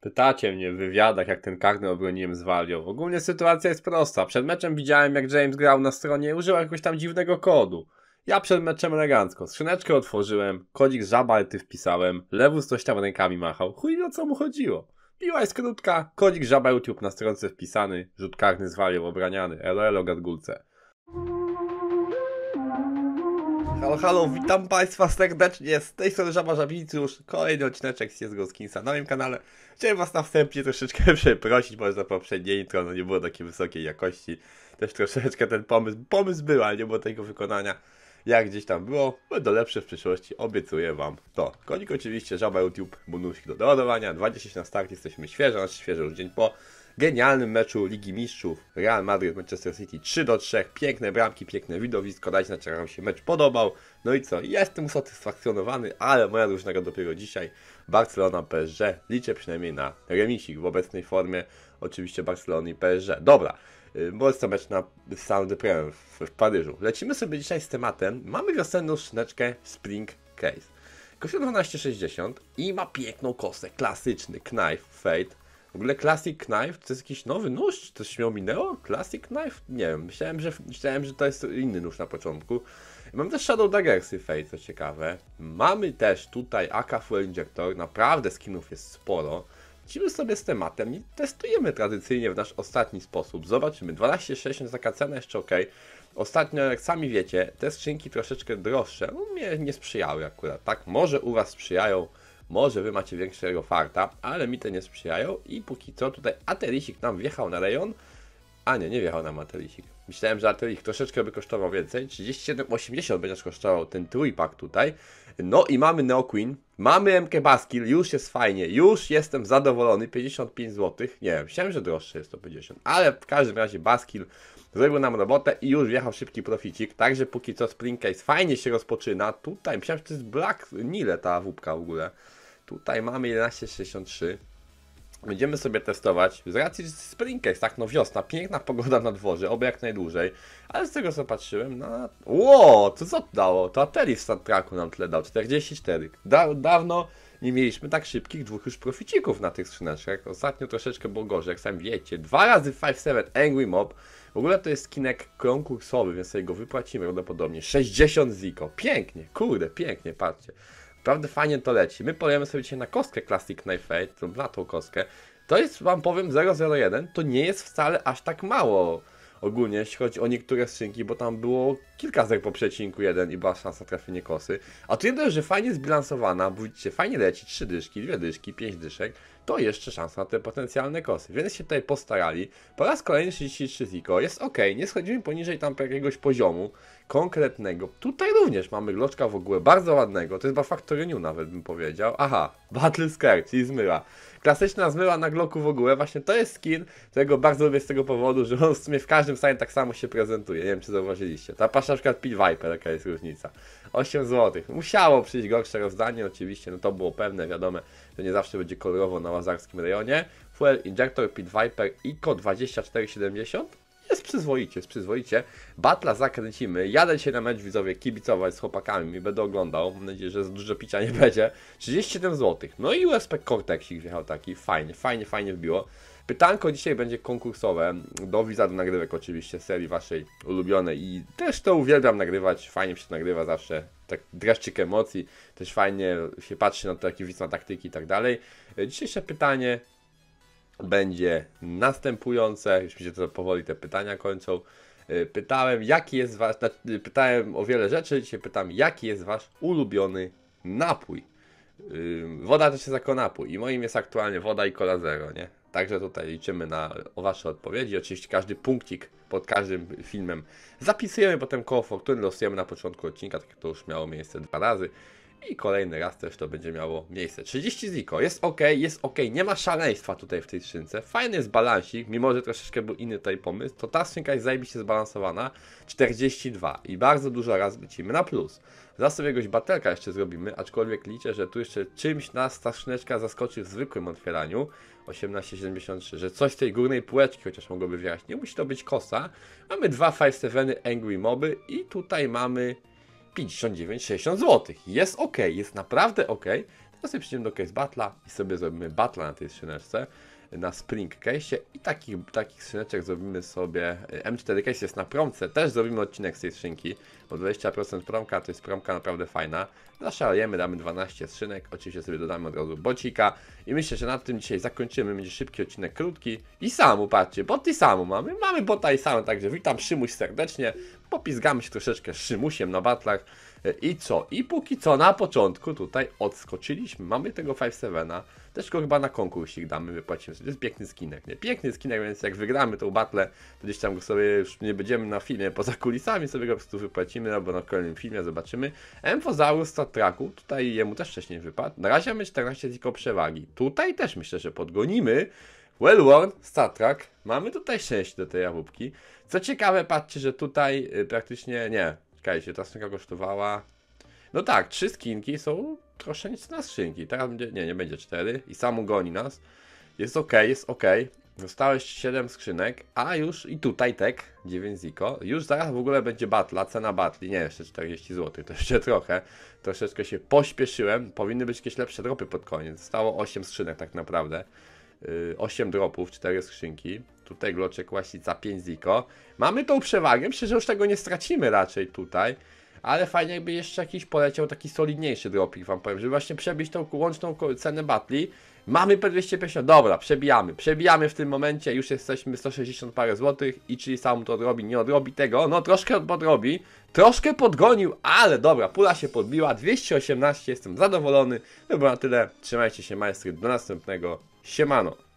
Pytacie mnie w wywiadach, jak ten karny obroniłem z Walią. Ogólnie sytuacja jest prosta. Przed meczem widziałem, jak James grał na stronie i użył jakiegoś tam dziwnego kodu. Ja przed meczem elegancko. Skrzyneczkę otworzyłem, kodzik ty wpisałem, z coś tam rękami machał. Chuj o co mu chodziło. Piła jest krótka, kodzik żaba YouTube na stronce wpisany, rzut karny z Walią obraniany. Elo elo gadgulce. Halo, halo, witam Państwa serdecznie, z tej strony Żaba już kolejny odcineczek z Jezgo Skinsa na moim kanale. Chciałem Was na wstępie troszeczkę przeprosić, może za poprzednie intro, no nie było takiej wysokiej jakości. Też troszeczkę ten pomysł, pomysł był, ale nie było tego wykonania jak gdzieś tam było, będą lepsze w przyszłości, obiecuję Wam to. Konik oczywiście, Żaba YouTube, bonusik do doładowania, 20 na start, jesteśmy świeżo, nasz świeżo już dzień po genialnym meczu Ligi Mistrzów Real Madrid Manchester City 3 do 3, piękne bramki, piękne widowisko, dać na nam się mecz podobał. No i co, jestem usatysfakcjonowany, ale moja drużyna dopiero dzisiaj Barcelona PSG. Liczę przynajmniej na remisik w obecnej formie, oczywiście Barcelony i PSG. Dobra, y, bo jest to mecz na Saint Deprem w, w Paryżu. Lecimy sobie dzisiaj z tematem. Mamy wiosenną szyneczkę Spring Case. Kosztuje 12,60 i ma piękną kostę. klasyczny knife fade w ogóle Classic Knife to jest jakiś nowy nóż? Coś mi ominęło? Classic Knife? Nie wiem, myślałem, że, myślałem, że to jest inny nóż na początku. Mam też Shadow Daggersy Fate, co ciekawe. Mamy też tutaj AK Fuel Injector, naprawdę skinów jest sporo. Lecimy sobie z tematem i testujemy tradycyjnie w nasz ostatni sposób. Zobaczymy, 12,60 taka cena jeszcze ok. Ostatnio, jak sami wiecie, te skrzynki troszeczkę droższe, no, mnie nie sprzyjały akurat, tak? Może u Was sprzyjają może wy macie większego farta, ale mi te nie sprzyjają i póki co tutaj Aterisik nam wjechał na rejon. A nie, nie wjechał nam Aterisik. Myślałem, że Aterisik troszeczkę by kosztował więcej. 37,80 będzie kosztował ten trójpak tutaj. No i mamy Neo Queen, mamy MK Baskill, już jest fajnie, już jestem zadowolony. 55 zł. Nie wiem, myślałem, że droższe jest to 50, ale w każdym razie Baskill zrobił nam robotę i już wjechał szybki proficik, także póki co Spring Case fajnie się rozpoczyna. Tutaj myślałem, że to jest Black Nile ta wóbka w ogóle. Tutaj mamy 1163. Będziemy sobie testować z racji Springcase, tak no wiosna, piękna pogoda na dworze, oby jak najdłużej. Ale z tego co patrzyłem, na... Ło, co to dało? To Ateli w Traku nam tyle dał, 44. Da dawno nie mieliśmy tak szybkich dwóch już proficików na tych skrzyneczkach. Ostatnio troszeczkę było gorzej, jak sami wiecie. Dwa razy 5-7 Angry Mob. W ogóle to jest skinek konkursowy, więc sobie go wypłacimy prawdopodobnie. 60 ziko. Pięknie, kurde, pięknie, patrzcie. Naprawdę fajnie to leci. My polejemy sobie dzisiaj na kostkę Classic Knife Fate lub na tą kostkę. To jest, wam powiem, 001. To nie jest wcale aż tak mało ogólnie, jeśli chodzi o niektóre skrzynki, bo tam było kilka zer po przecinku jeden i była szansa trafienie kosy. A tu jedno, że fajnie zbilansowana, bo widzicie, fajnie leci, trzy dyszki, dwie dyszki, pięć dyszek, to jeszcze szansa na te potencjalne kosy. Więc się tutaj postarali. Po raz kolejny 33 Ziko. Jest ok, nie schodzimy poniżej tam jakiegoś poziomu konkretnego. Tutaj również mamy gloczka w ogóle bardzo ładnego. To jest chyba Factory nawet bym powiedział. Aha, Battle Scare czyli zmyła. Klasyczna zmyła na gloku w ogóle. Właśnie to jest skin, którego bardzo lubię z tego powodu, że on w sumie w każdym stanie tak samo się prezentuje. Nie wiem, czy zauważyliście. Ta pasza na przykład Pit Viper, jaka jest różnica. 8 zł. Musiało przyjść gorsze rozdanie, oczywiście, no to było pewne, wiadome to nie zawsze będzie kolorowo na łazarskim rejonie. Fuel Injector, Pit Viper, ICO 2470 jest przyzwoicie, jest przyzwoicie. Batla zakręcimy. Jadę się na mecz widzowie kibicować z chłopakami. Będę oglądał. Mam nadzieję, że dużo picia nie będzie. 37 zł. No i USP Cortexik wjechał taki. Fajnie, fajnie, fajnie wbiło. Pytanko dzisiaj będzie konkursowe. Do Wizardu nagrywek oczywiście serii waszej ulubionej i też to uwielbiam nagrywać. Fajnie się nagrywa zawsze tak dreszczyk emocji, też fajnie się patrzy na to, jaki widz ma taktyki i tak dalej. E, dzisiejsze pytanie będzie następujące, już mi się to powoli te pytania kończą. E, pytałem, jaki jest wasz, znaczy, e, pytałem o wiele rzeczy, dzisiaj pytam, jaki jest wasz ulubiony napój? Woda też jest jako napój i moim jest aktualnie woda i cola zero, nie? Także tutaj liczymy na Wasze odpowiedzi. Oczywiście każdy punkcik pod każdym filmem zapisujemy potem koło fortuny, losujemy na początku odcinka, tak jak to już miało miejsce dwa razy. I kolejny raz też to będzie miało miejsce. 30 ziko, jest ok, jest ok, nie ma szaleństwa tutaj w tej skrzynce. Fajny jest balansik, mimo że troszeczkę był inny tutaj pomysł, to ta skrzynka jest zajebiście zbalansowana. 42 i bardzo dużo raz lecimy na plus. Za sobie batelka jeszcze zrobimy, aczkolwiek liczę, że tu jeszcze czymś nas ta skrzyneczka zaskoczy w zwykłym otwieraniu. 1873, że coś z tej górnej półeczki chociaż mogłoby wjechać. Nie musi to być kosa. Mamy dwa 5-7 Angry Moby i tutaj mamy 59-60 zł. Jest ok, jest naprawdę ok. Teraz sobie przyjdziemy do Case Battle'a i sobie zrobimy battle na tej skrzyneczce na Spring Case i takich, takich skrzyneczek zrobimy sobie. Y, M4 Case jest na promce, też zrobimy odcinek z tej skrzynki, bo 20% promka to jest promka naprawdę fajna. Zaszalejemy, damy 12 skrzynek, oczywiście sobie dodamy od razu bocika i myślę, że na tym dzisiaj zakończymy. Będzie szybki odcinek, krótki i samu, patrzcie, bo ty samu mamy. Mamy bota i samo, także witam Szymuś serdecznie. Popizgamy się troszeczkę Szymusiem na batlach. I co? I póki co na początku tutaj odskoczyliśmy. Mamy tego 5-7. Też go chyba na konkursik damy, wypłacimy sobie. To jest piękny skinek, nie? Piękny skinek, więc jak wygramy tą battle, to gdzieś tam go sobie już nie będziemy na filmie poza kulisami, sobie go po prostu wypłacimy, albo na kolejnym filmie zobaczymy. Emphosaurus Tatraku, tutaj jemu też wcześniej wypadł. Na razie mamy 14 tylko przewagi. Tutaj też myślę, że podgonimy. Well worn, Star Trek. Mamy tutaj szczęście do tej jabłki. Co ciekawe, patrzcie, że tutaj y, praktycznie nie. Czekajcie, ta skinka kosztowała... No tak, trzy skinki są troszkę nic na skrzynki. Teraz będzie, nie, nie będzie cztery i sam goni nas. Jest ok, jest ok. Zostałeś 7 skrzynek, a już i tutaj tek, 9 ziko. Już zaraz w ogóle będzie batla, cena batli, nie, jeszcze 40 zł, to jeszcze trochę. Troszeczkę się pośpieszyłem, powinny być jakieś lepsze dropy pod koniec. Zostało 8 skrzynek tak naprawdę. 8 yy, dropów, 4 skrzynki tutaj Gloczek Łasica 5 ziko. Mamy tą przewagę, myślę, że już tego nie stracimy raczej tutaj. Ale fajnie jakby jeszcze jakiś poleciał taki solidniejszy dropik, wam powiem, żeby właśnie przebić tą łączną cenę batli. Mamy P250, dobra, przebijamy, przebijamy w tym momencie, już jesteśmy 160 parę złotych i czyli sam to odrobi, nie odrobi tego, no troszkę podrobi, troszkę podgonił, ale dobra, pula się podbiła, 218, jestem zadowolony, no bo na tyle, trzymajcie się majstry, do następnego, siemano.